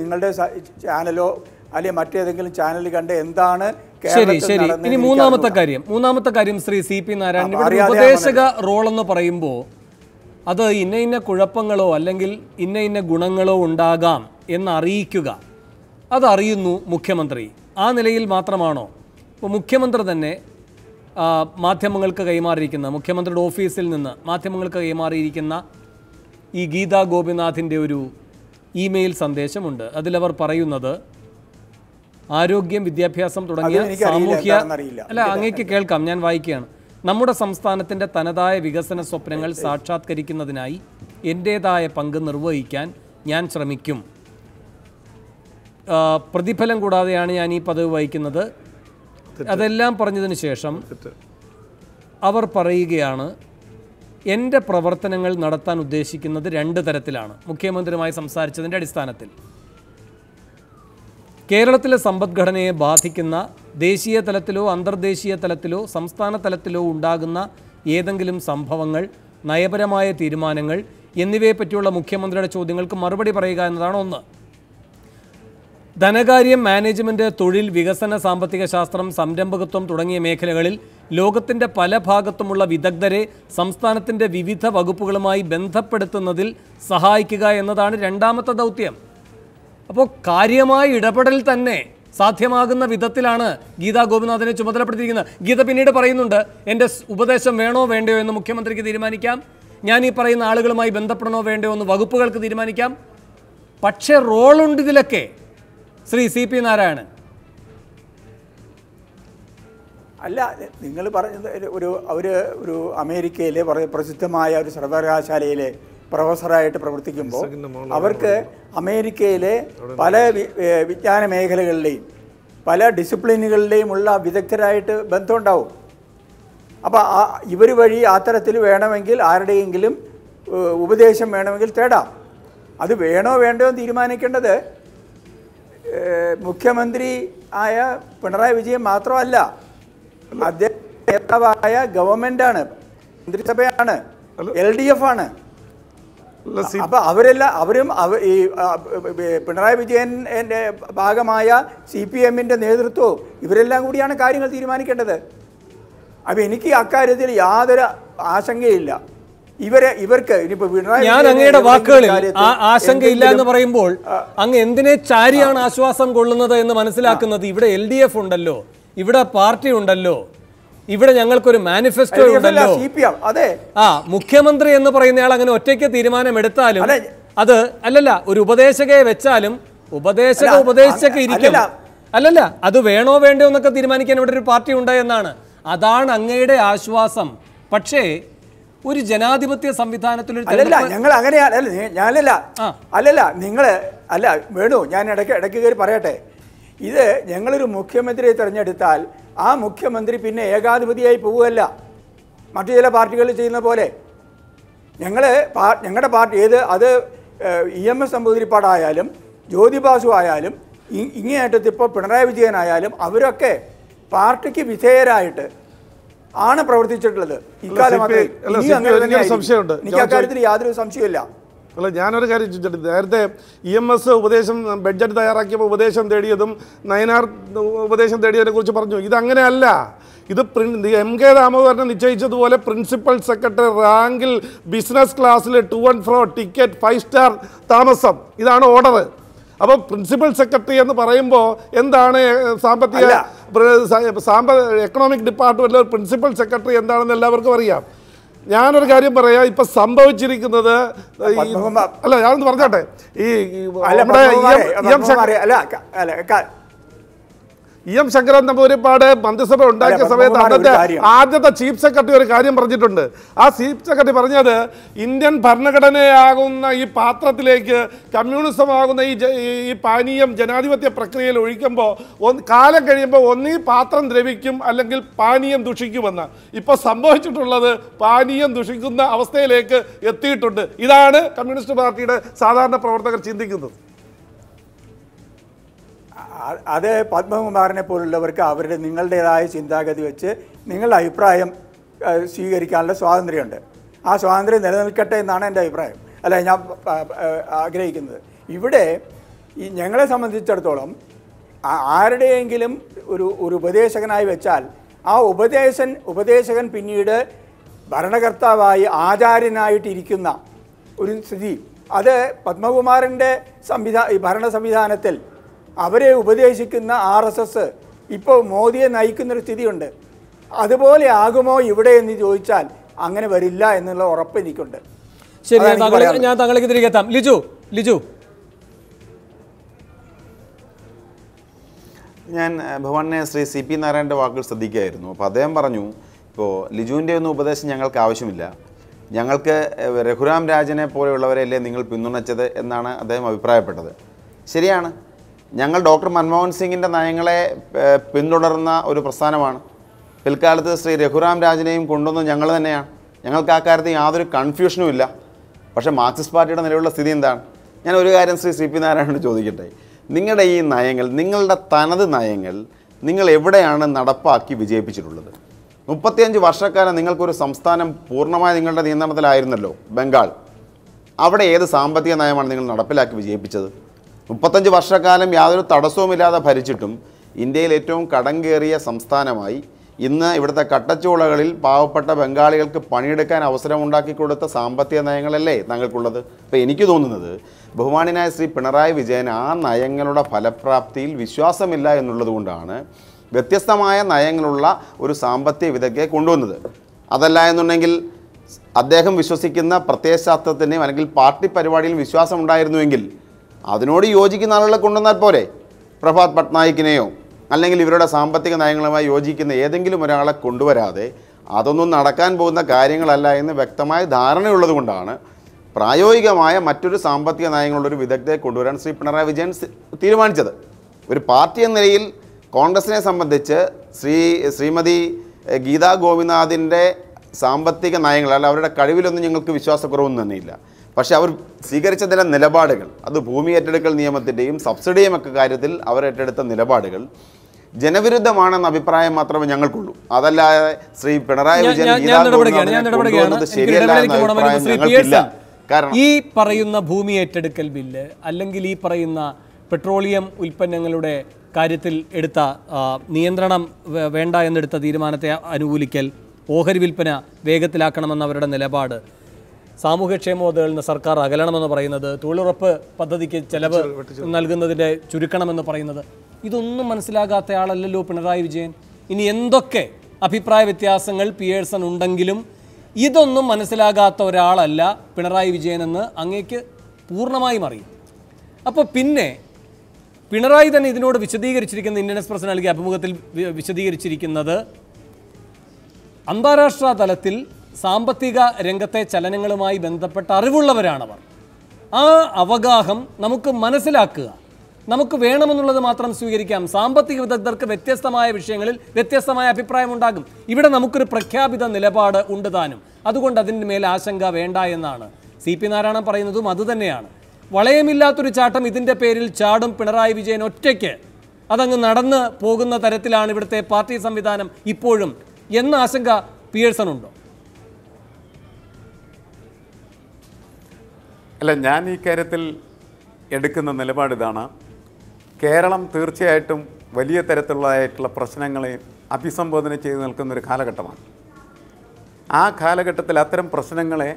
നിങ്ങളുടെ ചാനലോ അല്ലെങ്കിൽ മറ്റേതെങ്കിലും ചാനൽ കണ്ട് എന്താണ് ശരി ശരി ഇനി മൂന്നാമത്തെ കാര്യം മൂന്നാമത്തെ കാര്യം ശ്രീ സി പി നാരായണൻ ഉപദേശക റോൾ എന്ന് പറയുമ്പോൾ അത് ഇന്ന ഇന്ന കുഴപ്പങ്ങളോ അല്ലെങ്കിൽ ഇന്ന ഇന്ന ഗുണങ്ങളോ ഉണ്ടാകാം എന്നറിയിക്കുക അതറിയുന്നു മുഖ്യമന്ത്രി ആ നിലയിൽ മാത്രമാണോ ഇപ്പോൾ മുഖ്യമന്ത്രി തന്നെ മാധ്യമങ്ങൾക്ക് കൈമാറിയിരിക്കുന്ന മുഖ്യമന്ത്രിയുടെ ഓഫീസിൽ നിന്ന് മാധ്യമങ്ങൾക്ക് കൈമാറിയിരിക്കുന്ന ഈ ഗീതാ ഗോപിനാഥിൻ്റെ ഒരു ഇമെയിൽ സന്ദേശമുണ്ട് അതിലവർ പറയുന്നത് ആരോഗ്യം വിദ്യാഭ്യാസം തുടങ്ങിയ സാമൂഹ്യ അല്ല അങ്ങേക്ക് കേൾക്കാം ഞാൻ വായിക്കുകയാണ് നമ്മുടെ സംസ്ഥാനത്തിൻ്റെ തനതായ വികസന സ്വപ്നങ്ങൾ സാക്ഷാത്കരിക്കുന്നതിനായി എൻ്റേതായ പങ്ക് നിർവഹിക്കാൻ ഞാൻ ശ്രമിക്കും പ്രതിഫലം കൂടാതെയാണ് ഞാൻ ഈ പദവി വഹിക്കുന്നത് അതെല്ലാം പറഞ്ഞതിന് ശേഷം അവർ പറയുകയാണ് എൻ്റെ പ്രവർത്തനങ്ങൾ നടത്താൻ ഉദ്ദേശിക്കുന്നത് രണ്ട് തരത്തിലാണ് മുഖ്യമന്ത്രിയുമായി സംസാരിച്ചതിൻ്റെ അടിസ്ഥാനത്തിൽ കേരളത്തിലെ സമ്പദ്ഘടനയെ ബാധിക്കുന്ന ദേശീയ തലത്തിലോ അന്തർദേശീയ തലത്തിലോ സംസ്ഥാന തലത്തിലോ ഉണ്ടാകുന്ന ഏതെങ്കിലും സംഭവങ്ങൾ നയപരമായ തീരുമാനങ്ങൾ എന്നിവയെപ്പറ്റിയുള്ള മുഖ്യമന്ത്രിയുടെ ചോദ്യങ്ങൾക്ക് മറുപടി പറയുക എന്നതാണ് ഒന്ന് ധനകാര്യം മാനേജ്മെൻറ്റ് തൊഴിൽ വികസന സാമ്പത്തിക ശാസ്ത്രം സംരംഭകത്വം തുടങ്ങിയ മേഖലകളിൽ ലോകത്തിൻ്റെ പല ഭാഗത്തുമുള്ള വിദഗ്ധരെ സംസ്ഥാനത്തിൻ്റെ വിവിധ വകുപ്പുകളുമായി ബന്ധപ്പെടുത്തുന്നതിൽ സഹായിക്കുക എന്നതാണ് രണ്ടാമത്തെ ദൗത്യം അപ്പോൾ കാര്യമായ ഇടപെടൽ തന്നെ സാധ്യമാകുന്ന വിധത്തിലാണ് ഗീതാ ഗോപിനാഥിനെ ചുമതലപ്പെടുത്തിയിരിക്കുന്നത് ഗീത പിന്നീട് പറയുന്നുണ്ട് എൻ്റെ ഉപദേശം വേണോ വേണ്ടയോ എന്ന് മുഖ്യമന്ത്രിക്ക് തീരുമാനിക്കാം ഞാൻ ഈ പറയുന്ന ആളുകളുമായി ബന്ധപ്പെടണോ വേണ്ടയോ എന്ന് വകുപ്പുകൾക്ക് തീരുമാനിക്കാം പക്ഷേ റോളുണ്ട് ഇതിലൊക്കെ ശ്രീ സി പി നാരായണൻ അല്ല നിങ്ങൾ പറഞ്ഞത് ഒരു അവർ ഒരു അമേരിക്കയിലെ വളരെ പ്രസിദ്ധമായ ഒരു സർവകലാശാലയിലെ പ്രൊഫസറായിട്ട് പ്രവർത്തിക്കുമ്പോൾ അവർക്ക് അമേരിക്കയിലെ പല വിജ്ഞാന മേഖലകളിലെയും പല ഡിസിപ്ലിനുകളിലെയും ഉള്ള വിദഗ്ധരായിട്ട് ബന്ധമുണ്ടാവും അപ്പോൾ ആ ഇവർ വഴി അത്തരത്തിൽ വേണമെങ്കിൽ ആരുടെയെങ്കിലും ഉപദേശം വേണമെങ്കിൽ തേടാം അത് വേണോ വേണ്ടോ എന്ന് തീരുമാനിക്കേണ്ടത് മുഖ്യമന്ത്രി ആയ പിണറായി വിജയൻ മാത്രമല്ല അദ്ദേഹം നേതാവായ ഗവൺമെന്റ് ആണ് മന്ത്രിസഭയാണ് എൽ ഡി എഫ് ആണ് അപ്പൊ അവരെല്ലാം അവരും ഈ പിണറായി വിജയന്റെ ഭാഗമായ സി പി എമ്മിന്റെ നേതൃത്വവും ഇവരെല്ലാം കൂടിയാണ് കാര്യങ്ങൾ തീരുമാനിക്കേണ്ടത് അപ്പൊ എനിക്ക് അക്കാര്യത്തിൽ യാതൊരു ആശങ്കയില്ല ഇവരെ ഇവർക്ക് ഇനിയിപ്പോ പിണറായി ഞാൻ അങ്ങയുടെ വാക്കുകളിൽ ആശങ്കയില്ല എന്ന് പറയുമ്പോൾ അങ്ങ് എന്തിനെ ചാരിയാണ് ആശ്വാസം കൊള്ളുന്നത് എന്ന് മനസ്സിലാക്കുന്നത് ഇവിടെ എൽ ഉണ്ടല്ലോ ഇവിടെ പാർട്ടി ഉണ്ടല്ലോ ഇവിടെ ഞങ്ങൾക്കൊരു മാനിഫെസ്റ്റോ ഉണ്ടല്ലോ അതെ ആ മുഖ്യമന്ത്രി എന്ന് പറയുന്നയാൾ അങ്ങനെ ഒറ്റയ്ക്ക് തീരുമാനം എടുത്താലും അത് അല്ലല്ല ഒരു ഉപദേശകയെ വെച്ചാലും ഉപദേശക ഉപദേശിച്ചൊക്കെ ഇരിക്കും അല്ലല്ല അത് വേണോ വേണ്ടോ എന്നൊക്കെ തീരുമാനിക്കാൻ ഇവിടെ ഒരു പാർട്ടി ഉണ്ട് എന്നാണ് അതാണ് അങ്ങയുടെ ആശ്വാസം പക്ഷേ ഒരു ജനാധിപത്യ സംവിധാനത്തിൽ അല്ലല്ല ഞങ്ങൾ അങ്ങനെയല്ല ഞാനല്ല അല്ലല്ല നിങ്ങള് അല്ല വേണു ഞാൻ ഇടയ്ക്ക് ഇടയ്ക്ക് കയറി പറയട്ടെ ഇത് ഞങ്ങളൊരു മുഖ്യമന്ത്രിയെ തിരഞ്ഞെടുത്താൽ ആ മുഖ്യമന്ത്രി പിന്നെ ഏകാധിപതിയായി പോവുകയല്ല മറ്റു ചില പാർട്ടികൾ ചെയ്യുന്ന പോലെ ഞങ്ങൾ ഞങ്ങളുടെ പാർട്ടി ഏത് അത് ഇ എം എസ് നമ്പൂതിരിപ്പാടായാലും ജ്യോതിബാസു ആയാലും ഇങ്ങേയറ്റത്ത് ഇപ്പോൾ പിണറായി വിജയനായാലും അവരൊക്കെ പാർട്ടിക്ക് വിധേയരായിട്ട് ആണ് പ്രവർത്തിച്ചിട്ടുള്ളത് ഇക്കാലം സംശയമുണ്ട് എനിക്ക് അക്കാര്യത്തിൽ യാതൊരു സംശയമില്ല അല്ല ഞാനൊരു കാര്യം ചോദിച്ചിട്ട് നേരത്തെ ഇ എം എസ് ഉപദേശം ബഡ്ജറ്റ് തയ്യാറാക്കിയപ്പോൾ ഉപദേശം തേടിയതും നയനാർ ഉപദേശം തേടിയതിനെ കുറിച്ച് പറഞ്ഞു ഇതങ്ങനെയല്ല ഇത് എം കെ ദാമോദരനെ നിശ്ചയിച്ചതുപോലെ പ്രിൻസിപ്പൽ സെക്രട്ടറി റാങ്കിൽ ബിസിനസ് ക്ലാസ്സിൽ to and fro ticket five star താമസം ഇതാണ് ഓർഡർ അപ്പോൾ പ്രിൻസിപ്പൽ സെക്രട്ടറി എന്ന് പറയുമ്പോൾ എന്താണ് സാമ്പത്തിക സാമ്പ എക്കണോമിക് ഡിപ്പാർട്ട്മെൻറ്റിലെ പ്രിൻസിപ്പൽ സെക്രട്ടറി എന്താണെന്ന് എല്ലാവർക്കും അറിയാം ഞാനൊരു കാര്യം പറയാം ഇപ്പൊ സംഭവിച്ചിരിക്കുന്നത് അല്ല ഞാനൊന്ന് പറഞ്ഞോട്ടെ ഈ നമ്മുടെ എം ശങ്കരൻ നമ്പൂരിപ്പാട് മന്ത്രിസഭ ഉണ്ടാക്കിയ സമയത്ത് അന്നത്തെ ആദ്യത്തെ ചീഫ് സെക്രട്ടറി ഒരു കാര്യം പറഞ്ഞിട്ടുണ്ട് ആ ചീഫ് സെക്രട്ടറി പറഞ്ഞത് ഇന്ത്യൻ ഭരണഘടനയാകുന്ന ഈ പാത്രത്തിലേക്ക് കമ്മ്യൂണിസമാകുന്ന ഈ ഈ പാനീയം ജനാധിപത്യ പ്രക്രിയയിൽ ഒഴിക്കുമ്പോൾ കാലം കഴിയുമ്പോൾ ഒന്നീ പാത്രം ദ്രവിക്കും അല്ലെങ്കിൽ പാനീയം ദുഷിക്കുമെന്ന് ഇപ്പോൾ സംഭവിച്ചിട്ടുള്ളത് പാനീയം ദുഷിക്കുന്ന അവസ്ഥയിലേക്ക് എത്തിയിട്ടുണ്ട് ഇതാണ് കമ്മ്യൂണിസ്റ്റ് പാർട്ടിയുടെ സാധാരണ പ്രവർത്തകർ ചിന്തിക്കുന്നത് അത് പത്മകുമാറിനെ പോലുള്ളവർക്ക് അവരുടെ നിങ്ങളുടേതായ ചിന്താഗതി വെച്ച് നിങ്ങളുടെ അഭിപ്രായം സ്വീകരിക്കാനുള്ള സ്വാതന്ത്ര്യമുണ്ട് ആ സ്വാതന്ത്ര്യം നിലനിൽക്കട്ടെ എന്നാണ് എൻ്റെ അഭിപ്രായം അല്ല ഞാൻ ആഗ്രഹിക്കുന്നത് ഇവിടെ ഈ ഞങ്ങളെ സംബന്ധിച്ചിടത്തോളം ആരുടെയെങ്കിലും ഒരു ഒരു ഉപദേശകനായി വെച്ചാൽ ആ ഉപദേശൻ ഉപദേശകൻ പിന്നീട് ഭരണകർത്താവായി ആചാര്യനായിട്ടിരിക്കുന്ന ഒരു സ്ഥിതി അത് പത്മകുമാരൻ്റെ സംവിധാ ഭരണ സംവിധാനത്തിൽ അവരെ ഉപദേശിക്കുന്ന ആർ എസ് എസ് ഇപ്പോൾ മോദിയെ നയിക്കുന്നൊരു സ്ഥിതിയുണ്ട് അതുപോലെ ആകുമോ ഇവിടെ എന്ന് ചോദിച്ചാൽ അങ്ങനെ വരില്ല എന്നുള്ള ഉറപ്പ് എനിക്കുണ്ട് ശരി ഞാൻ താങ്കൾക്ക് തിരികെ എത്താം ലിജു ലിജു ഞാൻ ഭവാനെ ശ്രീ സി പി നാരായണൻ്റെ വാക്കുകൾ ശ്രദ്ധിക്കുകയായിരുന്നു അപ്പോൾ അദ്ദേഹം പറഞ്ഞു ഇപ്പോൾ ലിജുവിൻ്റെ ഒന്നും ഉപദേശം ഞങ്ങൾക്ക് ആവശ്യമില്ല ഞങ്ങൾക്ക് രഘുരാം രാജനെ പോലെയുള്ളവരെയല്ലേ നിങ്ങൾ പിന്തുണച്ചത് എന്നാണ് അദ്ദേഹം അഭിപ്രായപ്പെട്ടത് ശരിയാണ് ഞങ്ങൾ ഡോക്ടർ മൻമോഹൻ സിംഗിൻ്റെ നയങ്ങളെ പിന്തുടർന്ന ഒരു പ്രസ്ഥാനമാണ് പിൽക്കാലത്ത് ശ്രീ രഘുറാം രാജനെയും കൊണ്ടുവന്നത് ഞങ്ങൾ തന്നെയാണ് ഞങ്ങൾക്ക് ആ കാര്യത്തിൽ യാതൊരു കൺഫ്യൂഷനും ഇല്ല പക്ഷേ മാർക്സിസ്റ്റ് പാർട്ടിയുടെ നിലവിലുള്ള സ്ഥിതി എന്താണ് ഞാൻ ഒരു കാര്യം ശ്രീ സി പി നാരായണനോട് ചോദിക്കട്ടെ നിങ്ങളുടെ ഈ നയങ്ങൾ നിങ്ങളുടെ തനത് നയങ്ങൾ നിങ്ങൾ എവിടെയാണ് നടപ്പാക്കി വിജയിപ്പിച്ചിട്ടുള്ളത് മുപ്പത്തിയഞ്ച് വർഷക്കാലം നിങ്ങൾക്കൊരു സംസ്ഥാനം പൂർണ്ണമായി നിങ്ങളുടെ നിയന്ത്രണത്തിലായിരുന്നല്ലോ ബംഗാൾ അവിടെ ഏത് സാമ്പത്തിക നയമാണ് നിങ്ങൾ നടപ്പിലാക്കി വിജയിപ്പിച്ചത് മുപ്പത്തഞ്ച് വർഷക്കാലം യാതൊരു തടസ്സവുമില്ലാതെ ഭരിച്ചിട്ടും ഇന്ത്യയിൽ ഏറ്റവും കടം കയറിയ സംസ്ഥാനമായി ഇന്ന് ഇവിടുത്തെ കട്ടച്ചോളകളിൽ പാവപ്പെട്ട ബംഗാളികൾക്ക് പണിയെടുക്കാൻ അവസരമുണ്ടാക്കി കൊടുത്ത സാമ്പത്തിക നയങ്ങളല്ലേ താങ്കൾക്കുള്ളത് അപ്പോൾ എനിക്ക് തോന്നുന്നത് ബഹുമാനായ ശ്രീ പിണറായി വിജയൻ ആ നയങ്ങളുടെ ഫലപ്രാപ്തിയിൽ വിശ്വാസമില്ല എന്നുള്ളതുകൊണ്ടാണ് വ്യത്യസ്തമായ നയങ്ങളുള്ള ഒരു സാമ്പത്തിക വിദഗ്ധയെ കൊണ്ടുവന്നത് അതല്ല എന്നുണ്ടെങ്കിൽ അദ്ദേഹം വിശ്വസിക്കുന്ന പ്രത്യയശാസ്ത്രത്തിൻ്റെയും അല്ലെങ്കിൽ പാർട്ടി പരിപാടിയിൽ വിശ്വാസം ഉണ്ടായിരുന്നുവെങ്കിൽ അതിനോട് യോജിക്കുന്ന ആളുകളെ കൊണ്ടുവന്നാൽ പോരെ പ്രഭാത് പട്നായിക്കിനെയോ അല്ലെങ്കിൽ ഇവരുടെ സാമ്പത്തിക നയങ്ങളുമായി യോജിക്കുന്ന ഏതെങ്കിലും ഒരാളെ കൊണ്ടുവരാതെ അതൊന്നും നടക്കാൻ പോകുന്ന കാര്യങ്ങളല്ല എന്ന് വ്യക്തമായ ധാരണയുള്ളതുകൊണ്ടാണ് പ്രായോഗികമായ മറ്റൊരു സാമ്പത്തിക നയങ്ങളുള്ളൊരു വിദഗ്ധയെ കൊണ്ടുവരാൻ ശ്രീ പിണറായി വിജയൻ തീരുമാനിച്ചത് ഒരു പാർട്ടി എന്ന നിലയിൽ കോൺഗ്രസിനെ സംബന്ധിച്ച് ശ്രീ ശ്രീമതി ഗീതാ ഗോപിനാഥിൻ്റെ സാമ്പത്തിക നയങ്ങൾ അല്ല അവരുടെ കഴിവിലൊന്നും ഞങ്ങൾക്ക് വിശ്വാസക്കുറവൊന്നും തന്നെയില്ല പക്ഷേ അവർ സ്വീകരിച്ച ചില നിലപാടുകൾ അത് ഭൂമി ഏറ്റെടുക്കൽ നിയമത്തിൻ്റെയും സബ്സിഡിയും ഒക്കെ കാര്യത്തിൽ അവർ ഏറ്റെടുത്ത നിലപാടുകൾ ജനവിരുദ്ധമാണെന്ന അഭിപ്രായം മാത്രമേ ഞങ്ങൾക്കുള്ളൂ അതല്ലാതെ ശ്രീ പിണറായി വിജയൻ ശരിയല്ല ഈ പറയുന്ന ഭൂമി ഏറ്റെടുക്കൽ ബില്ല് അല്ലെങ്കിൽ ഈ പറയുന്ന പെട്രോളിയം ഉൽപ്പന്നങ്ങളുടെ കാര്യത്തിൽ എടുത്ത നിയന്ത്രണം വേണ്ട എന്നെടുത്ത തീരുമാനത്തെ അനുകൂലിക്കൽ ഓഹരി വിൽപ്പന വേഗത്തിലാക്കണമെന്ന അവരുടെ നിലപാട് സാമൂഹ്യക്ഷേമ അത് നിന്ന് സർക്കാർ അകലണമെന്ന് പറയുന്നത് തൊഴിലുറപ്പ് പദ്ധതിക്ക് ചെലവ് നൽകുന്നതിൻ്റെ ചുരുക്കണമെന്ന് പറയുന്നത് ഇതൊന്നും മനസ്സിലാകാത്ത ആളല്ലല്ലോ പിണറായി വിജയൻ ഇനി എന്തൊക്കെ അഭിപ്രായ വ്യത്യാസങ്ങൾ പിയേഴ്സൺ ഉണ്ടെങ്കിലും ഇതൊന്നും മനസ്സിലാകാത്ത ഒരാളല്ല പിണറായി വിജയൻ എന്ന് അങ്ങേക്ക് പൂർണ്ണമായും അറിയും അപ്പോൾ പിന്നെ പിണറായി തന്നെ ഇതിനോട് വിശദീകരിച്ചിരിക്കുന്ന ഇന്ത്യൻ എക്സ്പ്രസ് നൽകിയ അഭിമുഖത്തിൽ വിശദീകരിച്ചിരിക്കുന്നത് അന്താരാഷ്ട്ര തലത്തിൽ സാമ്പത്തിക രംഗത്തെ ചലനങ്ങളുമായി ബന്ധപ്പെട്ട അറിവുള്ളവരാണവർ ആ അവഗാഹം നമുക്ക് മനസ്സിലാക്കുക നമുക്ക് വേണമെന്നുള്ളത് മാത്രം സ്വീകരിക്കാം സാമ്പത്തിക വിദഗ്ധർക്ക് വ്യത്യസ്തമായ വിഷയങ്ങളിൽ വ്യത്യസ്തമായ അഭിപ്രായമുണ്ടാകും ഇവിടെ നമുക്കൊരു പ്രഖ്യാപിത നിലപാട് ഉണ്ട് താനും അതുകൊണ്ട് അതിൻ്റെ മേൽ ആശങ്ക വേണ്ട എന്നാണ് സി പി നാരായണൻ പറയുന്നതും അതുതന്നെയാണ് വളയമില്ലാത്തൊരു ചാട്ടം ഇതിൻ്റെ പേരിൽ ചാടും പിണറായി വിജയൻ ഒറ്റയ്ക്ക് അതങ്ങ് നടന്ന് പോകുന്ന തരത്തിലാണ് ഇവിടുത്തെ പാർട്ടി സംവിധാനം ഇപ്പോഴും എന്ന ആശങ്ക പിയേഴ്സൺ ഉണ്ടോ അല്ല ഞാൻ ഈ കാര്യത്തിൽ എടുക്കുന്ന നിലപാടിതാണ് ഇതാണ് കേരളം തീർച്ചയായിട്ടും വലിയ തരത്തിലുള്ളതായിട്ടുള്ള പ്രശ്നങ്ങളെ അഭിസംബോധന ചെയ്ത് നിൽക്കുന്ന ഒരു കാലഘട്ടമാണ് ആ കാലഘട്ടത്തിൽ അത്തരം പ്രശ്നങ്ങളെ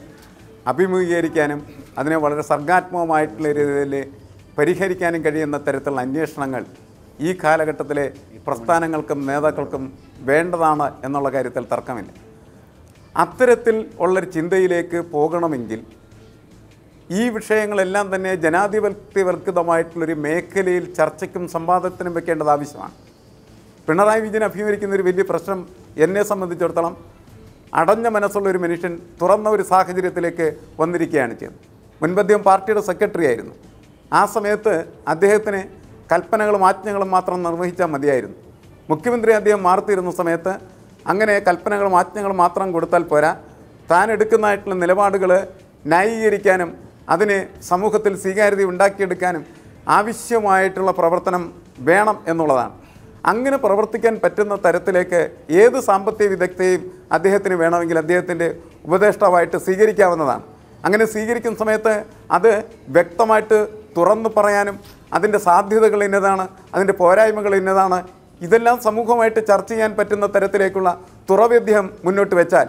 അഭിമുഖീകരിക്കാനും അതിനെ വളരെ സർഗാത്മകമായിട്ടുള്ള രീതിയിൽ പരിഹരിക്കാനും കഴിയുന്ന തരത്തിലുള്ള അന്വേഷണങ്ങൾ ഈ കാലഘട്ടത്തിലെ പ്രസ്ഥാനങ്ങൾക്കും നേതാക്കൾക്കും വേണ്ടതാണ് എന്നുള്ള കാര്യത്തിൽ തർക്കമില്ല അത്തരത്തിൽ ഉള്ളൊരു ചിന്തയിലേക്ക് പോകണമെങ്കിൽ ഈ വിഷയങ്ങളെല്ലാം തന്നെ ജനാധിപത്യവർക്കിതമായിട്ടുള്ളൊരു മേഖലയിൽ ചർച്ചയ്ക്കും സംവാദത്തിനും വെക്കേണ്ടത് ആവശ്യമാണ് പിണറായി വിജയൻ അഭിമുഖിക്കുന്ന ഒരു വലിയ പ്രശ്നം എന്നെ സംബന്ധിച്ചിടത്തോളം അടഞ്ഞ മനസ്സുള്ള ഒരു മനുഷ്യൻ തുറന്ന ഒരു സാഹചര്യത്തിലേക്ക് വന്നിരിക്കുകയാണ് ചെയ്തത് മുൻപദ്ദേഹം പാർട്ടിയുടെ സെക്രട്ടറി ആയിരുന്നു ആ സമയത്ത് അദ്ദേഹത്തിന് കൽപ്പനകളും ആജ്ഞകളും മാത്രം നിർവഹിച്ചാൽ മതിയായിരുന്നു മുഖ്യമന്ത്രി അദ്ദേഹം മാർത്തിയിരുന്ന സമയത്ത് അങ്ങനെ കൽപ്പനകളും ആജ്ഞകളും മാത്രം കൊടുത്താൽ പോരാ താൻ എടുക്കുന്നതായിട്ടുള്ള നിലപാടുകൾ ന്യായീകരിക്കാനും അതിന് സമൂഹത്തിൽ സ്വീകാര്യത ഉണ്ടാക്കിയെടുക്കാനും ആവശ്യമായിട്ടുള്ള പ്രവർത്തനം വേണം എന്നുള്ളതാണ് അങ്ങനെ പ്രവർത്തിക്കാൻ പറ്റുന്ന തരത്തിലേക്ക് ഏത് സാമ്പത്തിക വിദഗ്ധയും അദ്ദേഹത്തിന് വേണമെങ്കിൽ അദ്ദേഹത്തിൻ്റെ ഉപദേഷ്ടാവായിട്ട് സ്വീകരിക്കാവുന്നതാണ് അങ്ങനെ സ്വീകരിക്കുന്ന സമയത്ത് അത് വ്യക്തമായിട്ട് തുറന്നു പറയാനും അതിൻ്റെ സാധ്യതകൾ ഇന്നതാണ് അതിൻ്റെ പോരായ്മകൾ ഇന്നതാണ് ഇതെല്ലാം സമൂഹമായിട്ട് ചർച്ച ചെയ്യാൻ പറ്റുന്ന തരത്തിലേക്കുള്ള തുറവ് മുന്നോട്ട് വെച്ചാൽ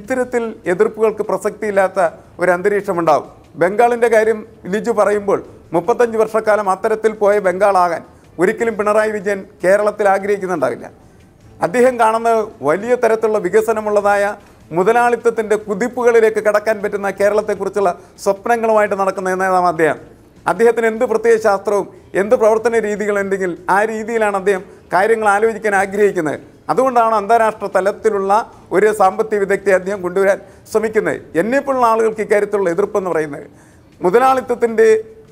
ഇത്തരത്തിൽ എതിർപ്പുകൾക്ക് പ്രസക്തിയില്ലാത്ത ഒരു അന്തരീക്ഷമുണ്ടാകും ബംഗാളിൻ്റെ കാര്യം ലിജു പറയുമ്പോൾ മുപ്പത്തഞ്ച് വർഷക്കാലം അത്തരത്തിൽ പോയ ബംഗാളാകാൻ ഒരിക്കലും പിണറായി വിജയൻ കേരളത്തിൽ ആഗ്രഹിക്കുന്നുണ്ടാവില്ല അദ്ദേഹം കാണുന്ന വലിയ തരത്തിലുള്ള വികസനമുള്ളതായ മുതലാളിത്തത്തിൻ്റെ കുതിപ്പുകളിലേക്ക് കടക്കാൻ പറ്റുന്ന കേരളത്തെക്കുറിച്ചുള്ള സ്വപ്നങ്ങളുമായിട്ട് നടക്കുന്ന നേതാവ് അദ്ദേഹം അദ്ദേഹത്തിന് എന്ത് പ്രത്യേക ശാസ്ത്രവും എന്ത് പ്രവർത്തന രീതികളുണ്ടെങ്കിൽ ആ രീതിയിലാണ് അദ്ദേഹം കാര്യങ്ങൾ ആലോചിക്കാൻ ആഗ്രഹിക്കുന്നത് അതുകൊണ്ടാണ് അന്താരാഷ്ട്ര തലത്തിലുള്ള ഒരു സാമ്പത്തിക വിദഗ്ധ അദ്ദേഹം കൊണ്ടുവരാൻ ശ്രമിക്കുന്നത് എന്നെപ്പോലുള്ള ആളുകൾക്ക് ഇക്കാര്യത്തിലുള്ള എതിർപ്പെന്ന് പറയുന്നത് മുതലാളിത്തത്തിൻ്റെ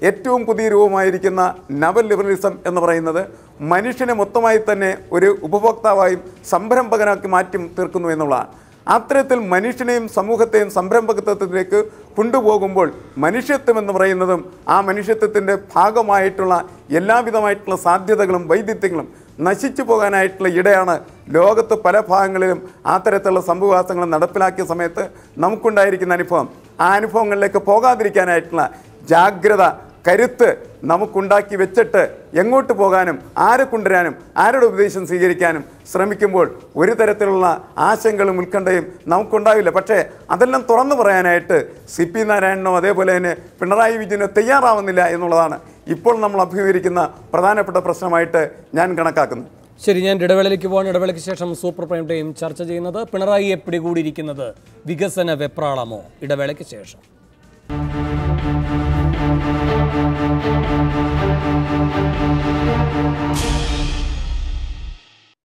ഏറ്റവും പുതിയ രൂപമായിരിക്കുന്ന നവൽ ലിബറലിസം എന്ന് പറയുന്നത് മനുഷ്യനെ മൊത്തമായി തന്നെ ഒരു ഉപഭോക്താവായും സംരംഭകനാക്കി മാറ്റി തീർക്കുന്നു എന്നുള്ളതാണ് അത്തരത്തിൽ മനുഷ്യനെയും സമൂഹത്തെയും സംരംഭകത്വത്തിലേക്ക് കൊണ്ടുപോകുമ്പോൾ മനുഷ്യത്വം എന്ന് പറയുന്നതും ആ മനുഷ്യത്വത്തിൻ്റെ ഭാഗമായിട്ടുള്ള എല്ലാവിധമായിട്ടുള്ള സാധ്യതകളും വൈദ്യത്വങ്ങളും നശിച്ചു പോകാനായിട്ടുള്ള ഇടയാണ് ലോകത്ത് പല ഭാഗങ്ങളിലും ആ തരത്തിലുള്ള സംഭവവാസങ്ങൾ നടപ്പിലാക്കിയ സമയത്ത് നമുക്കുണ്ടായിരിക്കുന്ന അനുഭവം ആ അനുഭവങ്ങളിലേക്ക് പോകാതിരിക്കാനായിട്ടുള്ള ജാഗ്രത കരുത്ത് നമുക്കുണ്ടാക്കി വെച്ചിട്ട് എങ്ങോട്ട് പോകാനും ആരെ കൊണ്ടുവരാനും ആരുടെ ഉപദേശം സ്വീകരിക്കാനും ശ്രമിക്കുമ്പോൾ ഒരു തരത്തിലുള്ള ആശങ്കകളും ഉത്കണ്ഠയും നമുക്കുണ്ടാവില്ല പക്ഷേ അതെല്ലാം തുറന്നു പറയാനായിട്ട് സി പി നാരായണനോ അതേപോലെ തന്നെ പിണറായി വിജയനോ തയ്യാറാവുന്നില്ല എന്നുള്ളതാണ് ഇപ്പോൾ നമ്മൾ അഭിമുഖീകരിക്കുന്ന പ്രധാനപ്പെട്ട പ്രശ്നമായിട്ട് ഞാൻ കണക്കാക്കുന്നു ശരി ഞാൻ ഇടവേളയിലേക്ക് പോകാൻ ഇടവേളയ്ക്ക് ശേഷം സൂപ്പർ പ്രൈം ടൈം ചർച്ച ചെയ്യുന്നത് പിണറായിയെ പിടികൂടിയിരിക്കുന്നത് വികസന വെപ്രാളമോ ഇടവേളയ്ക്ക് ശേഷം